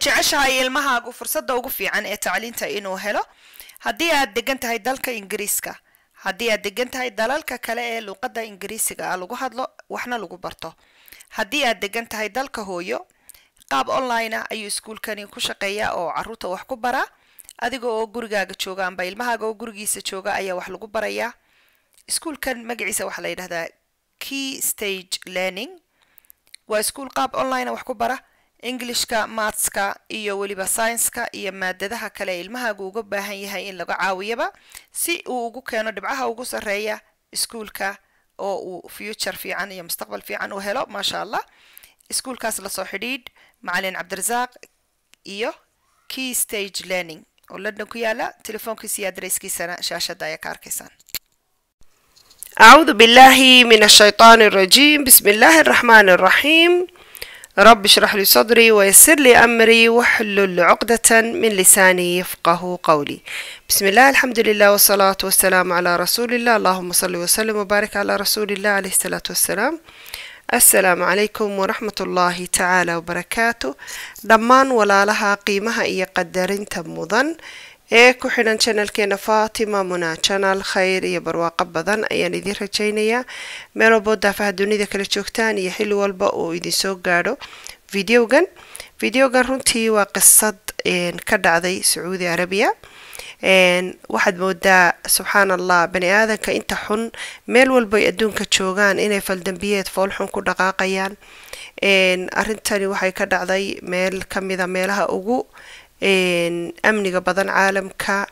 jeceshahay ilmahaagu fursada ugu fiican ee tacliinta inuu helo haddii aad degan tahay dalka ingiriiska haddii aad degan tahay dalalka kale ee luuqadda ingiriisiga a lagu hadlo waxna lagu barto haddii aad degan tahay dalka hooyo qaab online ah ayuu iskuulkani ku shaqeeyaa oo caruurta wax ku baraa adiga oo gurigaaga jooga amba ilmahaaga oo gurigiisa jooga ayaa wax lagu barayaa iskuulkan magaciisa waxaa la yidhahdaa key stage learning waa iskuul qaab online ah wax ku bara ingilishka maatska iyo weliba saynska iyo maadadaha kale ilmahaagu uga baahan yahay in laga caawiyaba si uu ugu keeno dhibcaha ugu sarreeya iskuulka oo uu future fiican iyo mustaqbal fiican u helo maasha allah iskuulkaas lasoo xidhiidh macalin cabdirasaaq iyo key stage learning oo london ku yaala telefoonkiisa iyo adreyskiisana shaashadda ayaa ka arkaysaan أعوذ بالله من الشيطان الرجيم بسم الله الرحمن الرحيم رب اشرح لي صدري ويسر لي أمري وحلل عقدة من لساني يفقه قولي بسم الله الحمد لله والصلاة والسلام على رسول الله اللهم صل وسلم وبارك على رسول الله عليه الصلاة والسلام السلام عليكم ورحمة الله تعالى وبركاته دمان ولا لها قيمها إيا قدر تمضن ee ku xidhan janalkeena fatima muna janal khayr iyo barwaaqo badan ayaan idiin rajaynayaa meel walboo daafaha dunida kala joogtaan iyo xilli walba uu idinsoo gaadho videogan videogan runtii waa qisad ka dhacday sacuudi arabiya waxaad moodaa subxaan allah bani aadanka inta xun meel walbay adduunka joogaan inay faldambiyeed foolxun ku dhaqaaqayaan arrintani waxay ka dhacday meel kamida meelaha ugu amniga badan caalamka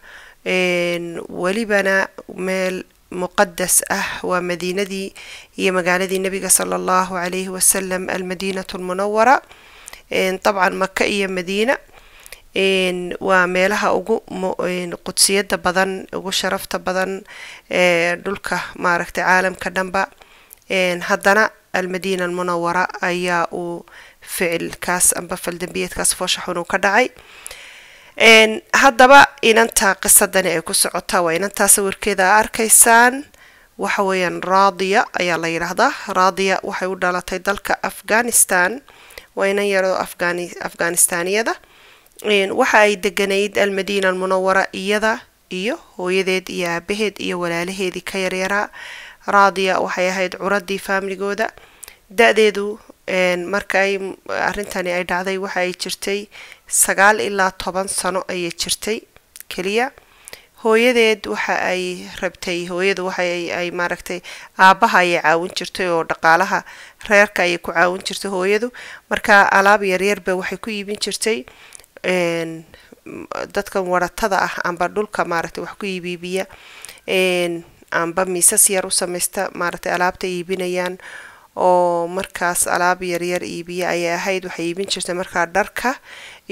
welibana meel muqadas ah waa madiinadii iyo magaaladii nabiga sala allahu calayhi wasalam almadiinatu lmunawara dabcan maka iyo madiina waa meelaha ugu qudsiyada badan ugu sharafta badan dhulka maaragtay caalamka dhanba haddana almadiina almunawara ayaa uu ficilkaas amba faldambiyeedkaas fooshaxun uu ka dhacay haddaba inanta qisadani ay ku socotaa waa inantaa warkeeda a arkaysaan waxa weeyaan raadiya ayaa la yidhaahdaa raadiya waxay u dhalatay dalka afghanistan waa inan yaroo afghanistaniyada waxa ay deganayd almadiina almunawara iyada iyo hooyadeed iyo aabaheed iyo walaalaheedii ka yaryaraa raadiya waxay ahayd curadii faamiligooda da-deedu marka ay arrintani ay dhacday waxa ay jirtay sagaal ilaa toban sano ayay jirtay keliya hooyadeed waxa ay rabtay hooyadu waxaay maaragtay aabaha ayay caawin jirtay oo dhaqaalaha reerka ayay ku caawin jirtay hooyadu marka alaab yaryarba waxay ku iibin jirtay dadkan waratada ah amba dhulka maaragtay wax ku iibiibiya amba miisas yar u samaysta maaragtay alaabta iibinayaan oo markaas alaab yaryar iibiya ayay ahayd waxay iibin jirtay markaa dharka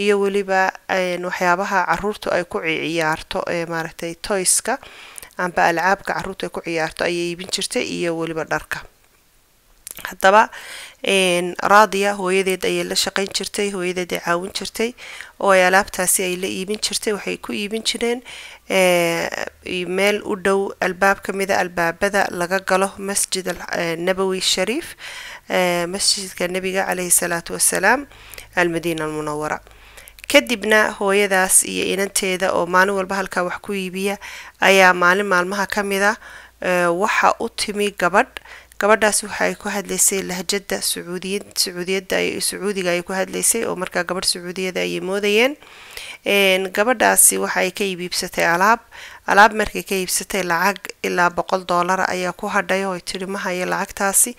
iyo weliba waxyaabaha caruurtu ay ku ciyaarto ee maaragtay toyska amba alcaabka caruurtu ay ku ciyaarto ayay iibin jirtay iyo weliba dharka haddaba raadiya hooyadeed ayay la shaqeyn jirtay hooyadeed ay caawin jirtay oo ay alaabtaasi ay la iibin jirtay waxay ku iibin jireen eh, meel u dhow albaab kamida albaabada laga galo masjid eh, nabowi shariif eh, masjidka nabiga caleyhi salaatu wasalaam almadiina almunawara kadibna hooyadaas iyo inanteeda oo maalin walba halkaa wax ku iibiya ayaa maalin maalmaha kamida waxa u timi gabadh gabadhaas waxa ay ku hadlaysay lahjada sacuudiyad sacuudiyada sacuudiga ay ku hadlaysay oo markaa gabadh sacuudiyada ayay moodayeen gabadhaasi waxa ka iibiibsatay alaab alaab markay ka iibsatay lacag ilaa boqol doolara ayaa ku hadhay oo tiri mahayo lacagtaasi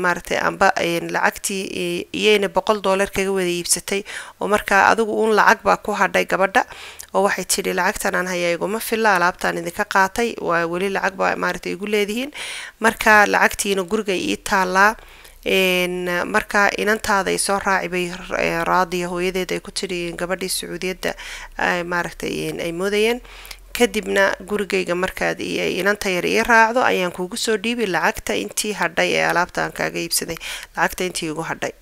maaragtay amba lacagtii eh, iyayna boqol doolar kaga wada iibsatay oo markaa adigu uun lacag baa ku hadhay gabadha oo waxay tidhi lacagtan aan hayaa iguma filla alaabtaan idinka qaatay waa weli lacag baa maaragtay igu leedihiin marka lacagtiina gurigay ii taalaa Eh, marka inantaada ay soo raaci bay eh, raadiya hooyadeed ay ku tiriyeen gabadhii sacuudiyadda maaragtay ay moodayeen kadibna gurigayga markaad ay inanta yar ii raacdo ayaan kugu soo dhiibi lacagta intii hadhay ee alaabta aan kaaga iibsaday lacagta intii igu hadhay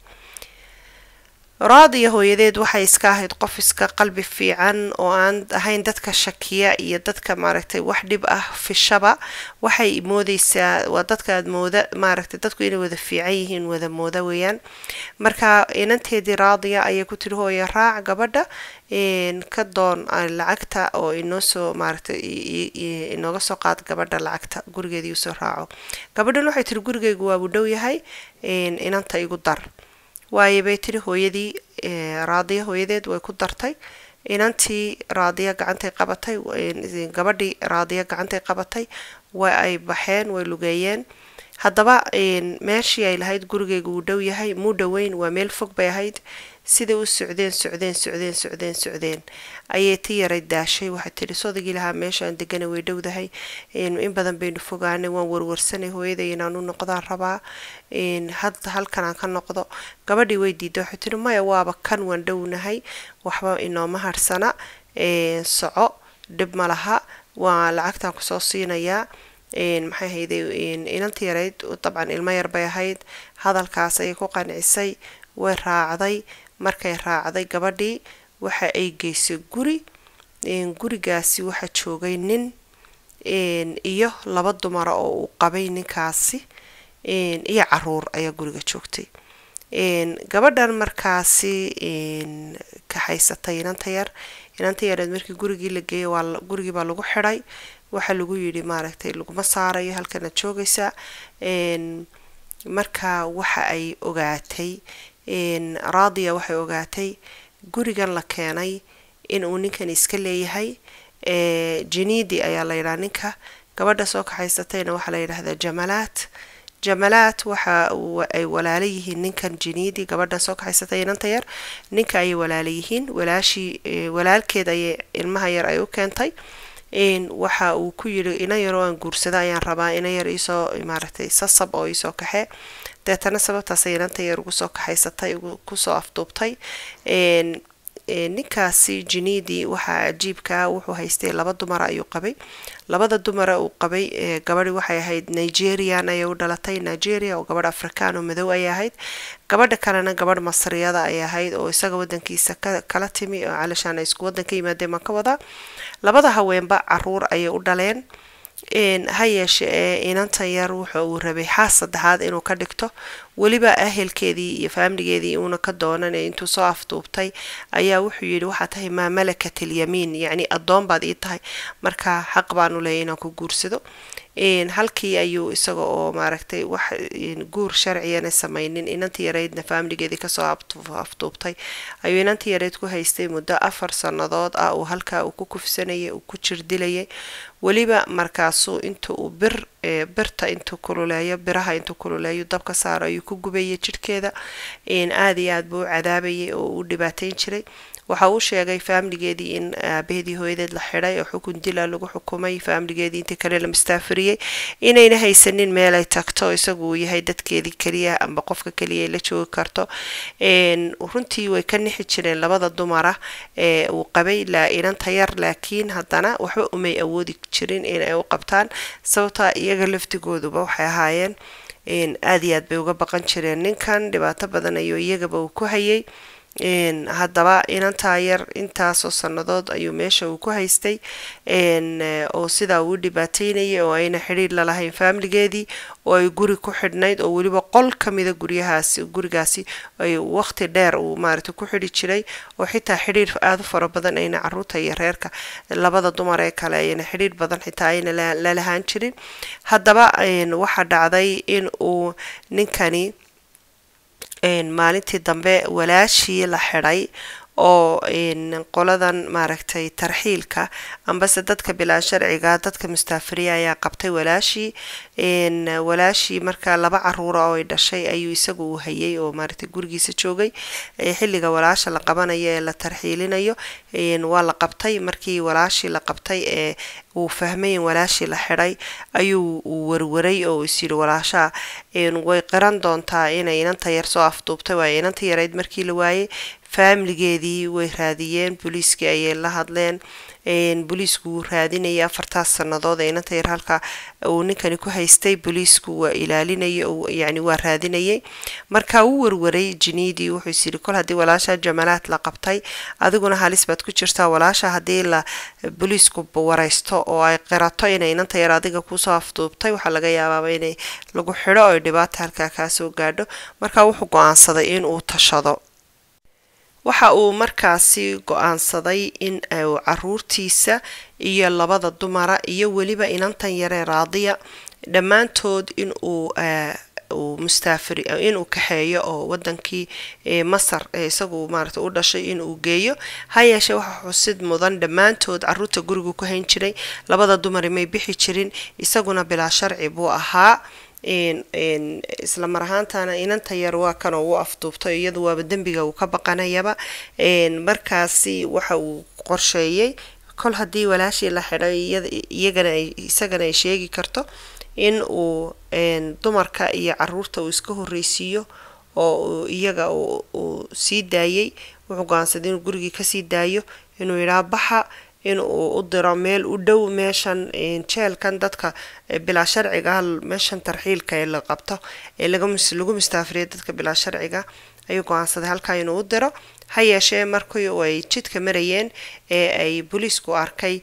raadiya hooyadeed waxay iska ahayd qof iska qalbi fiican oo aan ahayn dadka shakiya iyo dadka maaragtay wax dhib ah fishaba waxay moodeysaa waa dadka aad mooda maaragtay dadku inay wada fiican yihiin wada mooda weeyaan marka inanteedii raadiya ayay ku tiri hooya raac gabadha ka doon lacagta oo inoosoo maaragtay inooga soo qaad gabadha lacagta gurigeedii usoo raaco gabadhan waxay tiri gurigeygu waa u dhow yahay inanta igu dar waayo bay tiri hooyadii e, raadiya hooyadeed way ku dartay inantii raadiya gacantay qabatay gabadhii raadiya gacantay qabatay wa ay baxeen way lugeeyeen haddaba meeshii ay lahayd gurigeyga uu dhow yahay muu dhoweyn waa meel fog bay ahayd siday u socdeen socdeen socdeen socdeen socdeen ayay ti yaray daashay waxaa tidhi sodagii lahaa meeshaan degana way dhowdahay in badan baynu fogaanay waan warwarsanay hooyaday inaan u noqdaan rabaa halkanaan ka noqdo gabadhii way diida waxay tihi maya waaba kan waan dhownahay waxba inooma harsana soco dhib ma laha waa lacagtan kusoo siinayaa maxay ahayday inanta yarayd dabcan ilmo yar ahayd hadalkaas ayay ku qancisay way raacday markay raacday gabadhii waxa ay geysay guri gurigaasi waxaa joogay nin iyo laba dumara oo uu qabay ninkaasi iyo caruur ayaa guriga joogtay gabadhan markaasi ka haysatay inanta yar inanta yareed markii gurigii la geeyay waa gurigii baa lagu xidhay waxaa lagu yidhi maaragtay laguma saarayo halkanaad joogaysaa marka waxa ay ogaatay raadiya waxay ogaatay gurigan la keenay inuu ninkan iska leeyahay jiniidi ayaa la yidhaha ninka gabadha soo kaxaysatayna waxaa la yidhaahdaa jamalaat jamalaat waxa ay walaala yihiin ninkan jiniidi gabadha soo kaxaysatay inanta yar ninka ayay walaala yihiin walaashii walaalkeed ayay ilmaha yar ay u keentay waxa uu ku yidhi ina yaroo aan guursada ayaan rabaa inan yar iisoo maaragtay sasab oo iisoo kaxee deetana sababtaas ilanta yar ugu soo kaxaysatay kusoo afduubtay ninkaasi jiniidi waxaa ajiibkaa wuxuu haystay laba dumara ayuu qabay labada dumara uu qabay gabadhi waxay ahayd nigerian ayay u dhalatay nigeria oo gabadh afrikaan oo madow ayay ahayd gabadha kalena gabadh masriyada ay ahayd oo isaga wadankiisa kala timi oo calashaan ay isku wadan ka yimaadeen maan ka wadaa labada haweenba caruur ayay u dhaleen ha yeeshe eh, ee inanta yar wuxa uu rabay xaas saddexaad inuu ka dhigto weliba ehelkeedii iyo faamiligeedii uuna ka doonanay intuu soo afduubtay ayaa wuxuu yidhi waxaad tahay maa malakat alyamiin yacni addoon baad ii tahay marka xaq baanu leeyay inaan ku guursado halkii ayuu isaga oo maaragtay wax guur sharciyana samaynin inanti yareydna faamiligeedii kasoo aftuubtay ayuu inanti yareyd ku haystay muddo afar sannadood ah uu halkaa uu ku kufsanayay uu ku jirdilayay weliba markaasuu inta uu bir birta intuu kululeeyo biraha intuu kululeeyo dabka saaro ayuu ku gubayay jidhkeeda aada iyo aada buu u cadaabayay oo uu dhibaateyn jiray waxa uu sheegay faamligeedii in aabaheedii hooyadeed la xiday oo xukun dila ah lagu xukumay faamligeedii intii kale la mustaafariyey inayna haysanin meel ay tagto isagu uu yahay dadkeedii keliya amba qofka keliya ay la joogi karto runtii way ka nixi jireen labada dumara ee uu qabay ilaa inanta yar laakiin haddana waxba umay awoodi jirin in ay u qabtaan sababtaa iyaga laftigooduba waxay ahaayeen aada iyo aad bay uga baqan jireen ninkan dhibaato badan ayuu iyagaba uu ku hayay haddaba inantaa yar intaasoo sannadood ayuu meesha uu ku haystay eh, oo sidaa uu dhibaataynayay oo ayna xidhiir lalahayn faamiligeedii oo ay guri ku xidhnayd oo weliba qol kamida guryahaasi gurigaasi ay waqti dheer uu maarata ku xidhi jiray oo xitaa xidhiir aada u fara badan ayna caruurta iyo reerka labada dumar ee kale ayna xidhiir badan xitaa ayna lalahaan jirin haddaba waxaa dhacday in uu ninkani maalintii dambe walaashii la xidhay oo qoladan maaragtay tarxiilka ambase dadka bilaa sharciga dadka mustaafiriya ayaa qabtay walaashii walaashii markaa laba caruura oo ay dhashay ayuu isagu u hayay oo maaragtay gurigiisa joogay eh, xilliga walaasha la qabanayo ee la tarxiilinayo waa la qabtay markii walaashii la qabtay ee eh, uu fahmay in walaashii la xidhay ayuu warwaray oo isyiri walaashaa way qiran doontaa inay inanta yar soo afduubtay waayo inanta yarayd markii la waayay faamiligeedii way raadiyeen booliiskii ayay la hadleen boliisku wuu raadinaya afartaas sannadood ee inanta yar halka uu ninkani ku haystay booliisku waa ilaalinayay yani waa raadinayay marka uu warwaray jiniidii wuxuu isyidhi kol haddii walaasha jamalaad la qabtay adiguna halis baad ku jirtaa walaasha haddii la booliisku wareysto oo ay qirato inay inanta yar adiga kusoo afduubtay waxaa laga yaabaaba inay lagu xidho oy dhibaata halkaa kaasoo gaadho marka wuxuu go-aansaday inuu tashado waxa uu markaasi go-aansaday in uu caruurtiisa iyo labada dumara iyo weliba inantan yaree raadiya dhammaantood inuu inuu eh, kaxeeyo oo wadankii eh, masar ee eh, isagu maarata u dhashay inuu geeyo ha yeeshee waxaa xusid mudan dhammaantood caruurta gurigu ku hayn jiray labada dumari may bixi jirin isaguna bilaa sharci buu ahaa islamar mar ahaantaana inanta yar waa kan oo u afduubto iyadu waaba dembiga uu ka baqanayaba markaasi waxa uu qorsheeyey kol haddii walaashii la xidhay iyagana isagana ay sheegi karto in uu dumarka iyo caruurta uu iska horreysiiyo oo iyaga uu sii daayey wuxuu aansaday inuu gurigii kasii daayo inuu yidhaa baxa inuu u diro meel u dhow meeshan jeelkan dadka bilaa sharciga meeshan tarxiilka ee la qabto ee lagu mustaafiriya dadka bilaa sharciga ayuu go-aansaday halkaa inuu u diro ha yeeshee markii ay jidka marayeen ee ay booliisku arkay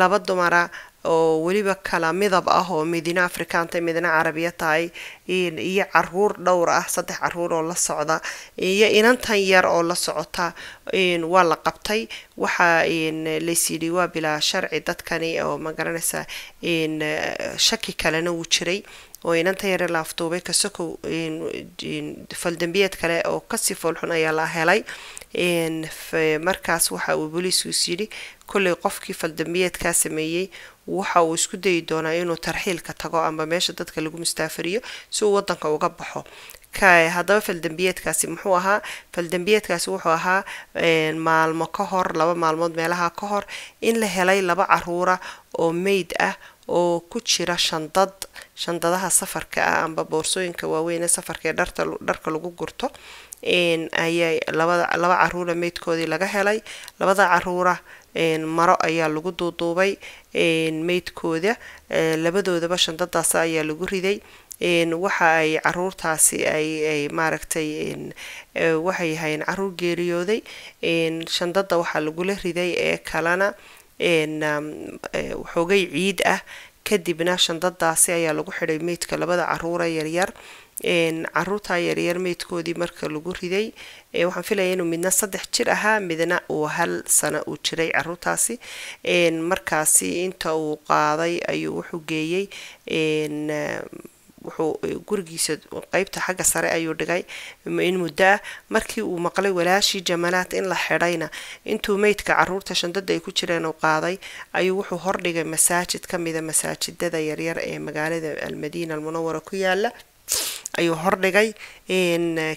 laba dumara oo weliba kala midab ah oo midina afrikaan tahay midina carabiya tahay iyo caruur dhowr ah saddex caruur oo la socda iyo inantan yar oo la socota waa la qabtay waxaa laysyidhi waa bilaa sharci dadkani oo ma garanaysa shaki kalena wuu jiray oo inanta yare laafduubay kasokow faldambiyeed kale oo kasii foolxun ayaa la helay markaas waxa uu booliiskiis yidhi kollay qofkii faldambiyeedkaa sameeyey waxa uu isku dayi doonaa inuu tarxiilka tago ama meesha dadka lagu mustaafariyo si uu wadanka uga baxo hadaba faldambiyeedkaasi muxuu ahaa faldambiyeedkaasi wuxuu ahaa maalmo ka hor laba maalmood meelaha ka hor in la helay laba caruura oo meyd ah oo ku jira shandad shandadaha safarka ah amba boorsooyinka waaweyne safarka ee dharta dharka lagu gurto ayay labada laba caruura meydkoodii laga helay labada caruura maro ayaa lagu duuduubay meydkooda labadoodaba shandadaas ayaa lagu riday waxa ay caruurtaasi ay maaragtay waxay ahayn caruur geeriyooday shandada waxaa lagula riday ee kalena waxoogay um, eh, ciid ah kadibna shandadaasi ayaa lagu xidhay meydka labada caruura yaryar caruurtaa yaryar meydkoodii marka lagu riday waxaan filaya inuu midna saddex jir ahaa midna uu hal sano uu jiray caruurtaasi markaasi inta uu qaaday ayuu wuxuu geeyey wuxuu eh, gurigiisa qeybta xagga sare ayuu dhigay in muddo ah markii uu maqlay walaashii jamanaad in la xidhayna intuu meydka caruurta shandada ay ku jireen uu qaaday ayuu wuxuu hordhigay masaajid kamida masaajidada yaryar ee magaalada almadiina almunawara ku yaala ayuu hordhigay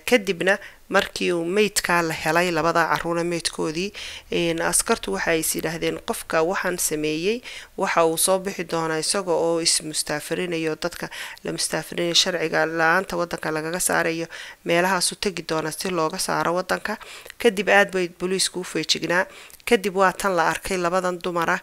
kadibna markii uu meydkaa la helay labada caruura meydkoodii askartu waxa is yidhaahdeen qofka waxaan sameeyey waxa uu soo bixi doonaa isaga oo ismustaafarinayo dadka la mustaafarinayo sharciga la-aanta wadanka lagaga saarayo meelahaasu tegi doona si looga saaro wadanka kadib aad bay booliisku u feejignaa kadib waa tan la arkay labadan dumara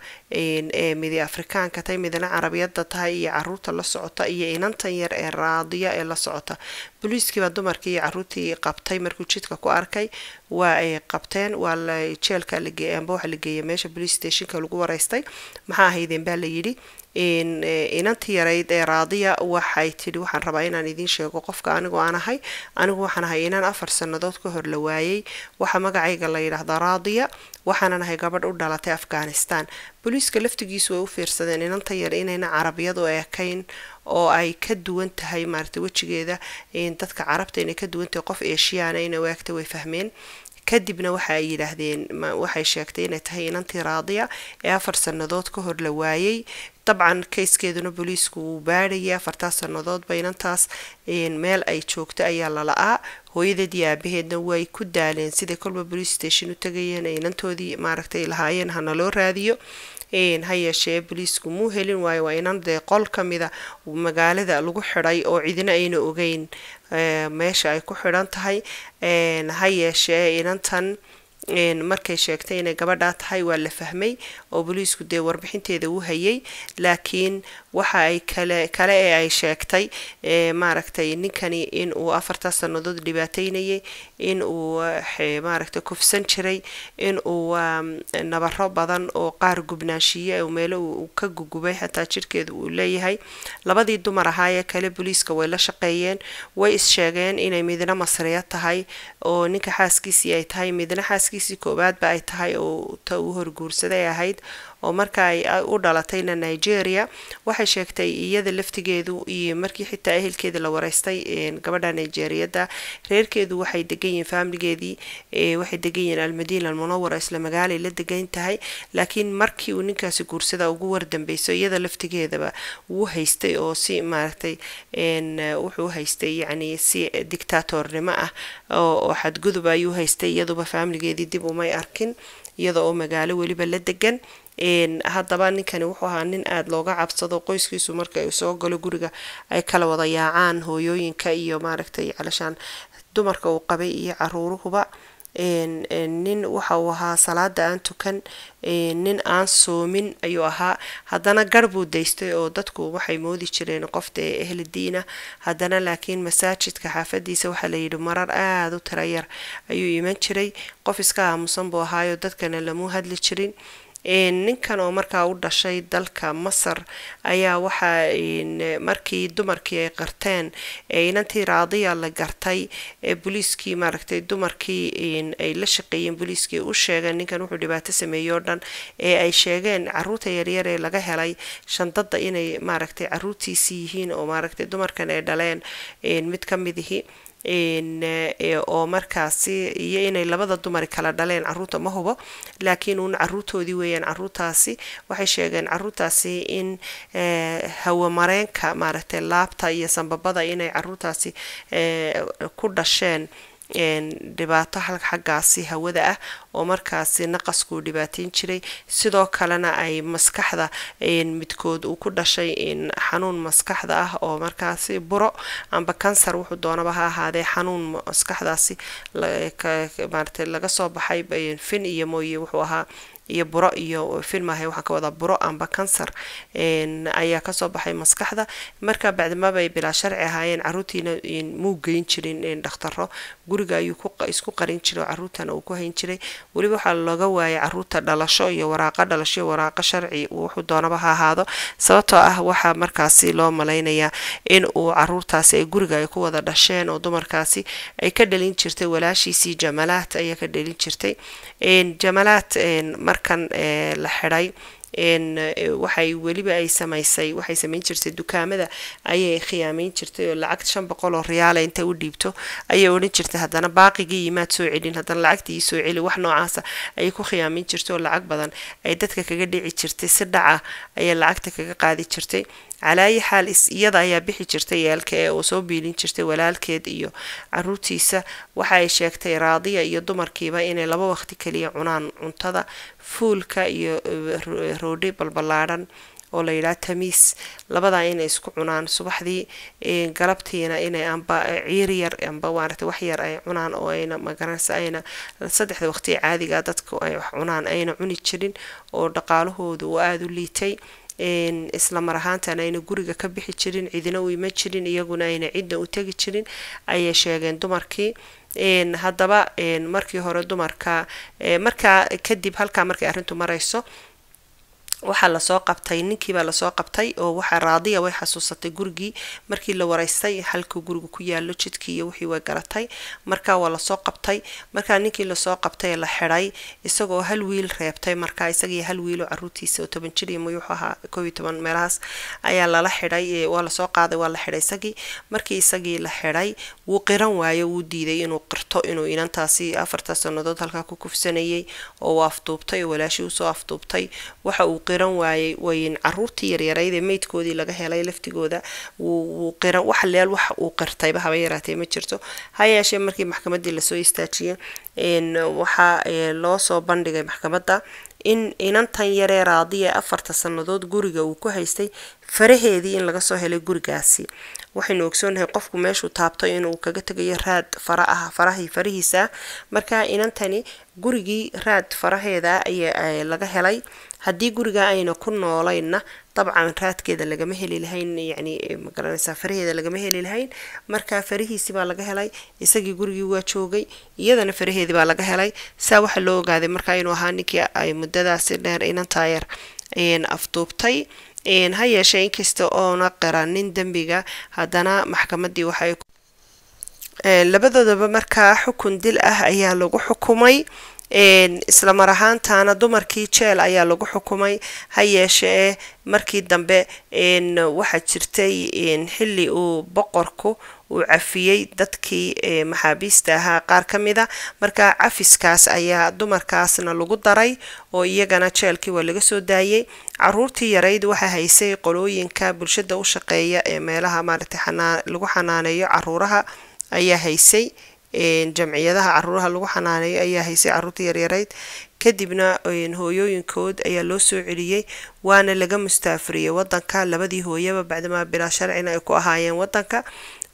ee midi afrikaanka tay midna carabiyada tahay iyo caruurta la socota iyo inantan yar ee raadiya ee la socota booliiskiibaa dumarkii iyo caruurtii qabtay mar jidka ku arkay waa ay qabteen waa jeelka ambooxa la geeya meesha police stationka lagu wareystay maxaa ahaydeen baa layidhi inanti eh, yarayd ee raadiya waxay tidhi waxaan rabaa inaan idiin sheego qofka anigoo aan ahay anigu waxaan ahay inaan afar sannadood ka hor la waayey waxa magacayga la yidhaahda raadiya waxaanan ahay gabadh u dhalatay afghanistan booliiska laftigiisu way u fiirsadeen inanta yar inayna carabiyadu ekayn oo ay ka duwan tahay maarata wejigeeda dadka carabta inay ka duwan tahay qof eeshiyaana ina waagta way fahmeen kadibna waxa ay yidhaahdeen waxay sheegtay inay tahay inantii raadiya ee afar sannadood ka hor la waayay dabcan kayskeeduna booliisku wuu baadhayay afartaas sannadoodba inantaas meel ay joogto ayaa la aa hooyadeed iyo aabaheedna way ku daaleen siday kolba booliis station u tagayeen inantoodii maaragtay lahaayeen hana loo raadiyo ha yeeshee boliisku muu helin waayo waa inan dee qol ka mida magaalada lagu xidhay oo cidina ayna ogeyn meesha ay ku xidhan tahay ha yeeshee inantan markay sheegtay inay gabadhaa tahay waa la fahmay oo boliisku dee warbixinteeda u hayay laakiin waxa ay kale kale ee ay sheegtay maaragtay ninkani in uu afartaa sannadood dhibaateynayay in uu maaragtay kufsan jiray in uu nabaro badan oo qaar gubnaanshiiye oo meelo uu ka gugubay xataa jirhkeeda uu leeyahay labadii dumar ahaa ee kale booliiska way la shaqeeyeen way issheegeen inay midna masriya tahay oo ninka xaaskiisii ay tahay midna xaaskiisii koowaadba ay tahay oo ta uu horguursaday ahayd oo marka ay u dhalatayna nigeria waxay sheegtay iyada laftigeedu iyo markii xitaa ehelkeeda la wareystay gabadha nigeriyada reerkeedu waxay deganyihiin faamiligeedii waxay deganyihiin almadiina almunawara isla magaalay la degan tahay laakiin markii uu ninkaasi guursada ugu wardambeyso iyada laftigeedaba wuu haystay oo si maaragtay wuxuu haystay yacni si dictatornimo ah oo xadgudub ayuu haystay iyaduba faamiligeedii dib umay arkin iyada oo magaalo weliba la degan haddaba ninkani wuxuu ahaa nin aada looga cabsado qoyskiisu marka ay soo galo guriga ay kala wada yaacaan hooyooyinka iyo maaragtay calashaan dumarka uu qabay iyo caruuruhuba nin waxa uu ahaa salaada aan tukan nin aan soomin ayuu ahaa haddana gar buu daystay oo dadku waxay moodi jireen qof ee ehli diina haddana laakiin masaajidka xaafadiisa waxaa layidhi marar aada u tira yar ayuu iman jiray qof iska aamusan buu ahaayoo dadkana lamuu hadli jirin ninkan oo markaa u dhashay dalka masar ayaa waxaa markii dumarkii ay qarteen inantii raadiya la gartay ee boliiskii maaragtay dumarkii ay la shaqeeyeen boliiskii u sheegeen ninkan wuxuu dhibaato sameeyey oo dhan ee ay sheegeen caruurta yaryar ee laga helay shandadda inay maaragtay caruurtiisi yihiin oo maaragtay dumarkan ay dhaleen mid ka midihi Eh, eh, oo markaasi iyo inay labada dumar kala dhaleen caruurta ma hubo laakiin uun caruurtoodii weeyaan caruurtaasi waxay sheegeen caruurtaasi in eh, hawamareenka maaragtay laabta iyo sambabada inay caruurtaasi ku dhasheen dhibaato xaggaasi hawada ah oo markaasi naqaskuu dhibaateyn jiray sidoo kalena ay maskaxda midkood uu ku dhashay xanuun maskaxda ah oo markaasi buro amba kansar wuxuu doonaba ha ahaadee xanuun maskaxdaasi maarata laga soo baxay fin iyo mooye wuxuu ahaa iyo buro iyo filmaha waxaan ka wadaa buro amba kansar ayaa kasoo baxay maskaxda marka bacdimabay bilaa sharci ahaayeen caruurtiina muu geyn jirin dhakhtaro guriga ayuu isku qarin jiray oo caruurtana uu ku hayn jiray weliba waxaa looga waayay caruurta dhalasho iyo waraaqo dhalasho iyo waraaqo sharci wuxuu doonaba ha ahaado sababtoo ah waxaa markaasi loo malaynayaa in uu caruurtaasi ay guriga ay ku wada dhasheen oo dumarkaasi ay ka dhalin jirtay walaashiisii jamalaad ayaa ka dhalin jirtay jamalaad mar markan eh, la xidhay eh, waxay weliba ay samaysay waxay samayn jirtay dukaamada ayay khiyaameyn jirtay oo lacag shan boqol oo riyaala intay u dhiibto ayay odhan jirtay haddana baaqigii imaad soo celin haddana lacagtii soo celi wax noocaasa ayay ku khiyaameyn jirtay oo lacag badan ay dadka kaga dhici jirtay si dhaca ayay lacagta kaga qaadi jirtay calaayi xaal iyada ayaa bixi jirtay yeelka ee soo biilin jirtay walaalkeed iyo caruurtiisa waxa ay sheegtay raadiya iyo dumarkiiba inay laba waqti kaliya cunaan cuntada fuulka iyo eh, roodhi balballaadhan oo la yidhaha tamiis labadaa inay isku cunaan subaxdii eh, galabtiina inay amba eh, ciir yar amba maarata wax yar ay cunaan oo ayna magaranaysa ayna saddexda waqti caadiga ah dadku ay wax cunaan ayna cuni jirin oo dhaqaalahoodu uu aada u liitay isla mar ahaantan ayna guriga ka bixi jirin cidina u iman jirin iyaguna ayna cidna u tegi jirin ayay sheegeen dumarkii haddaba markii hore dumarka markaa kadib halkaa markay arrintu marayso waxaa lasoo qabtay ninkiibaa lasoo qabtay oo waxaa raadiya ah, way xasuusatay gurigii markii la waraystay halkuu guriga ku yaalo jidkii iyo wixii way garatay markaa waa lasoo qabtay markaa ninkii lasoo qabtay la xidhay isagoo hal wiil reebtay markaa isagii hal wiiloo caruurtiisa oo toban jiriya muyuuxu ahaa koob toban meelahaas ayaa lala xidhay waa lasoo qaaday waa la xidhay isagii markii isagii la xidhay wuu qiran waayo wuu diiday inuu qirto inuu inantaasi afartaa sannadood halkaa ku kufsanayay oo uu afduubtay oo walaashii usoo afduubtay waxa uu qiran waayey wayn caruurtii yaryaraydee meydkoodii laga helay laftigooda wuu qiran wax leel wax uu qirtayba haba yaraatee ma jirto ha yeeshee markii maxkamadii lasoo istaajiyey waxaa loo soo bandhigay maxkamadda in inantan yaree raadiya afarta sannadood guriga uu ku haystay faraheedii in laga soo helay gurigaasi waxaynu ogsoonahay qofku meeshuu taabto inuu kaga tegayo raad fara ah farahii farahiisa marka inantani gurigii raad faraheeda ah laga helay haddii guriga ayna ku nooleynna dabcan raadkeeda lagama heli lahayn yani magaranaysaa faraheeda lagama heli lahayn markaa farihiisii baa laga helay isagii gurigii waa joogay iyadana faraheedii baa laga helay saa waxaa loo ogaaday markaa inuu ahaa ninkii ay muddadaasi dheer inantaayer afduubtay ha yeeshee inkasta oona qira nin dembiga haddana maxkamadii waxay labadoodaba markaa xukun dil ah ayaa lagu xukumay islamar ahaantaana dumarkii jeel ayaa lagu xukumay ha yeeshee markii dambe waxaa jirtay xilli uu boqorku uu cafiyey dadkii maxaabiista ahaa qaar ka mida marka cafiskaas ayaa dumarkaasna lagu daray oo iyagana jeelkii waa laga soo daayey caruurtii yarayd waxaa haysay qolooyinka bulshada u shaqeeya ee meelaha maaragtay lagu xanaaneeyo caruuraha ayaa haysay jamciyadaha caruuraha lagu xanaaneeyo ayaa haysay caruurta yaryarayd kadibna hooyooyinkood ayaa loo soo celiyey waana laga mustaafiriyey wadanka labadii hooyaba bacdamaa bilaa sharcina ay ku ahaayeen wadanka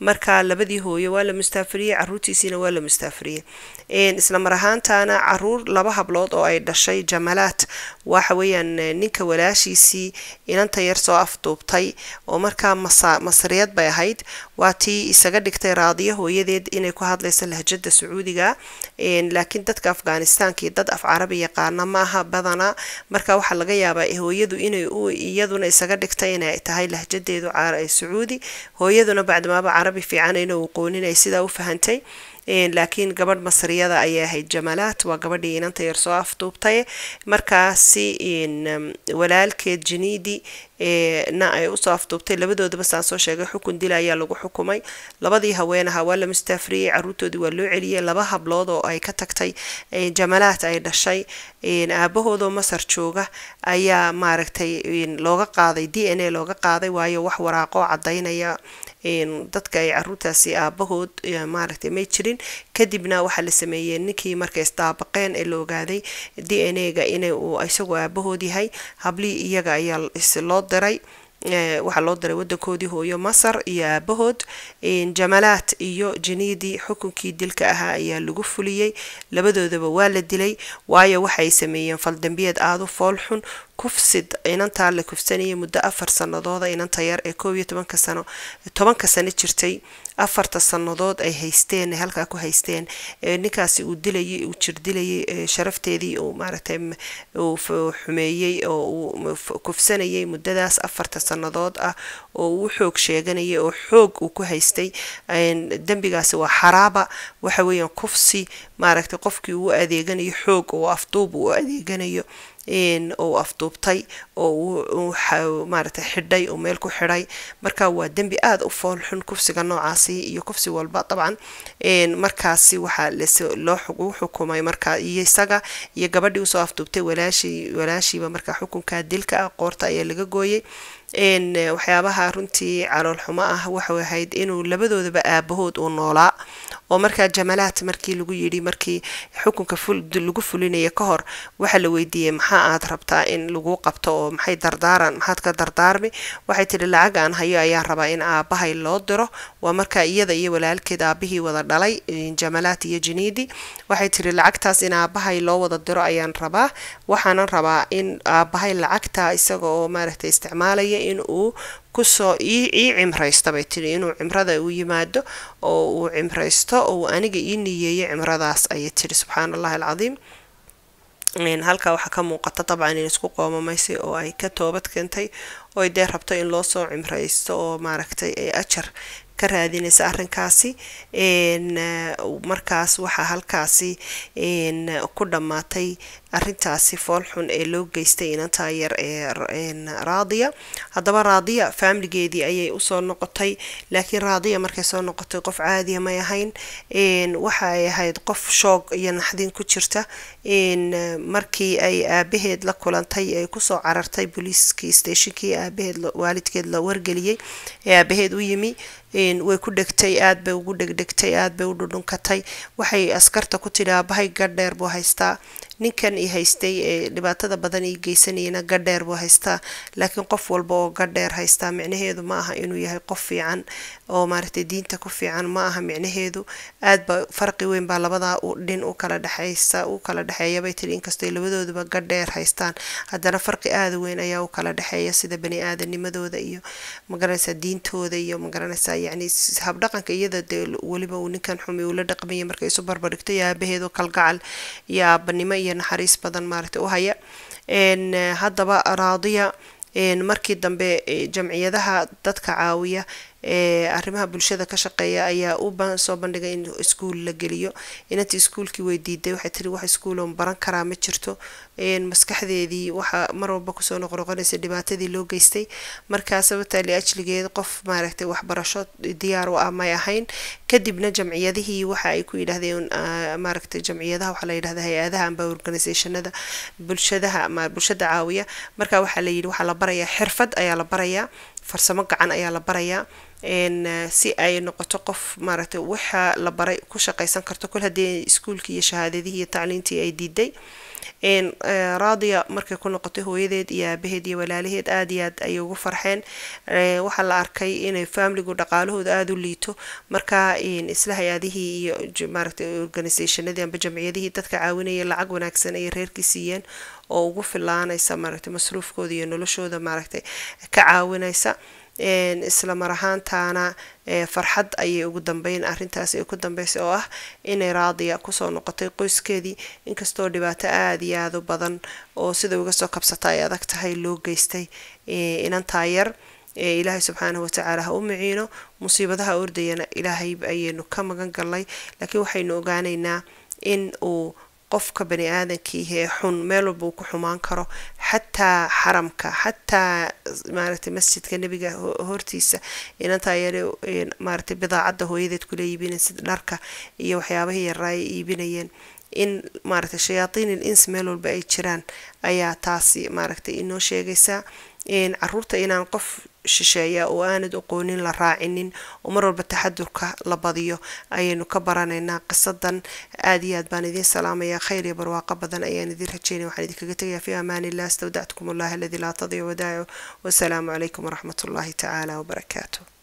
marka labadii hooyo waa la mustaafiriyey caruurtiisiina waa la mustaafiriyey isla mar ahaantaana caruur laba hablood oo ay dhashay jamalaad waxa weeyaan eh, ninka walaashiisii inanta yar soo afduubtay oo markaa masriyad bay ahayd waa tii isaga dhigtay raadiyo hooyadeed inay ku hadlayso lahjada sacuudiga laakiin dadka afghanistaanka iyo dad af carabi yaqaana maaha badana marka waxaa laga yaabaa hooyadu inay u iyaduna isaga dhigtay inay tahay lahjadeedu sacuudi hooyaduna bacdimaaba carabi fiican inuu qooninay sidaa u fahantay laakiin gabadh masriyada ayay ahayd jamalaat waa gabadhii inanta yar soo afduubtay markaasi um, walaalkeed jiniidi na ay usoo afduubtay labadoodaba saan soo sheegay xukun dila ayaa lagu xukumay labadii haween waa la mustaafriyey caruurtoodii waa loo celiyey laba hablood oo ay ka tagtay jamalaat ay dhashay aabahoodoo masar jooga ayaa maaragtay looga qaaday d n a looga qaaday waayo wax waraaqoo cadaynaya dadka ay caruurtaasi aabahood maaragtay may jirin kadibna waxaa la sameeyey ninkii markay isdaabaqeen ee la ogaaday d n a ga in uu isagu aabahood yahay hablii iyaga ayaa loo diray eh, waxaa loo diray wadankoodii hooyo masar iyo aabahood jamalaat iyo janiidi xukunkii dilka ahaa ayaa lagu fuliyey labadoodaba waa la dilay waayo waxay sameeyeen faldambiyeed aadu foolxun kufsid inantaa la kufsanayay muddo afar sanadooda inanta yar ee koob iyo tobanka sano tobanka sano jirtay afarta sanadood ay haysteen halkaa ku haysteen ninkaasi uu dilayay uu jirdilayay sharafteedii uu maaragtay uu xumeeyey oo uu kufsanayay muddadaas afarta sanadood ah oo uu xoog sheeganayay oo xoog uu ku haystay dembigaasi waa xaraaba waxa weeyaan kufsi maaragtay qofkii uu adeeganayo xoog oo afduub uu adeeganayo oo afduubtay oo maaratay xidhay oo meel ku xidhay marka waa dembi aada u foolxun kufsiga noocaasi iyo kufsi walba dabcan markaasi waxaa loo xukumay markaa iyo isaga iyo gabadhii usoo afduubtay walaashii walaashiiba markaa xukunka dilka ah qoorta ayaa laga gooyey Eh, waxyaabaha runtii caloolxumo ah waxay ahayd inuu labadoodaba aabahood uu noolaa oo markaa jamalaad markii lagu yidhi markii xukunka lagu fulinaya ka hor waxaa la weydiiyey maxaa aad rabtaa in lagu qabto oo maxay dardaaran maxaad ka dardaarmi waxay tidhi lacag aan hayo ayaa rabaa in aabahay loo diro waa markaa iyada iyo walaalkeed aabihii wada dhalay eh, jamalaad iyo jiniidi waxay tidhi lacagtaas in aabahay loo wada diro ayaan rabaa waxaanan rabaa in aabahay lacagta isaga oo maaragtay isticmaalaya inuu kusoo ii cimraysta bay tii inuu cimrada u yimaado oo uu cimraysto oo uu aniga ii niyeeyo cimradaas ayay tidhi subxaan allahi alcadiim halka waxaa ka muuqata dabcan in isku qoomamaysay oo ay ka toobad keentay oy dee rabto in loosoo cimraysto oo maaragtay ay ajar ka raadinaysa arinkaasi markaas waxaa halkaasi ku dhammaatay arintaasi foolxun ee loo geystay inantaa yar ee raadiya haddaba raadiya faamiligeedii ayay usoo noqotay laakiin raadiya markay soo noqotay qof caadiya may ahayn waxay ahayd qof shoog iyo naxdin ku jirta markii ay aabaheed la kulantay ay kusoo carartay booliiskii steeshinkii aabaheed waalidkeed la wargeliyey ee aabaheed u yimi way ku dhegtay aad bay ugu dhegdhegtay aad bay u dhudhunkatay waxay askarta ku tidhi aabahay gadh dheer buu haystaa ninkan i haystay ee dhibaatada badan ii geysanayana gadheer buu haystaa laakiin qof walba oo gadheer haystaa micnaheedu ma aha inuu yahay qof fiican oo maaragtay diinta ku fiican ma aha micnaheedu aad ba farqi weyn baa labadaa dhin u kala dhexeysa u kala dhexeeya bay tiri inkastoo labadooduba gadheer haystaan haddana farqi aada weyn ayaa u kala dhexeeya sida bani aadanimadooda iyo magaranaysaa diintooda iyo magaranaysaa yacni habdhaqanka iyada dee weliba uu ninkan xumi uu la dhaqmaya markay isu barbar iyo aabaheed oo kalgacal iyo aabanimo iyo naxariis badan maarata u haya haddaba raadiya markii dambe eh, jamciyadaha dadka caawiya Eh, arrimaha bulshada ka shaqeeya ayaa u soo bandhigay in iskuul la geliyo inantii iskuulkii way diiday waxay tiri wax iskuuloon baran karaa ma jirto maskaxdeedii waxaa mar walba kusoo noqnoqonaysa dhibaatadii loo geystay markaa sababta liajligeed qof maaragtay waxbarasho diyaar u ah may ahayn kadibna jamciyadihii waxa ay ku yidhaahdeen ah, maaragtay jamciyadaha waxaa la yidhahda hay-adaha amba organisationada bulshadaha bulshada caawiya marka waxaa la yidhi waxaa la barayaa xirfad ayaa la barayaa farsamo gacan ayaa la barayaa Eh, si ay noqoto qof maaragtay waxa la baray ku shaqeysan karto kol haddii iskuulkii iyo shahaadadihii iyo tacliintii ay diiday eh, raadiya markay ku noqotay hooyadeed iyo aabaheed iyo walaalaheed aad iyo aad ayay ugu farxeen eh, waxaa la arkay inay faamiligu dhaqaalahooda aada u liito marka isla hay-adihii iyo maaragtay organisationadii amba jamciyadihii dadka caawinaya lacag wanaagsan ay reerkii siiyeen oo ugu filaanaysa maaragtay masruufkooda iyo noloshooda maaragtay ka caawinaysa islamar ahaantaana farxad ayay ugu dambeyn arintaasi ay ku dambeysay oo ah inay raadiya kusoo noqotay qoyskeedii inkastoo dhibaato aada iyo aada u badan oo siday uga soo kabsata ay adag tahay loo geystay inantaa yar ee ilaahay subxaanahu watacaala ha u maciino musiibadaha ordayana ilaahayba ayaynu ka magan galnay laakiin waxaynu ogaanaynaa in uu qofka bani aadankii ee xun meel walba uu ku xumaan karo xataa xaramka xataa maaragtay masjidka nebiga hortiisa inantaa yar maaragtay bidaacadda hooyadeed kula iibinay dharka iyo waxyaabahii yaraa ay iibinayeen in maaragtay shayaatiinil ins meel walba ay jiraan ayaa taasi maaragtay inoo sheegaysaa caruurta inaan qof shisheeya oo aanad aqoonin la raacinin oo mar walba taxadurka la badiyo ayaynu ka baranaynaa qisadan aad iyo aad baan idiin salaamaya khayr iyo barwaaqo badan ayaan idin rajeynaya waxaan idinkaga tegayaa fi amaan illah istawdactkum ullah aladii laa tadiic wadaacu wasalaamu calaykum waraxmat ullaahi tacaala wabarakaatu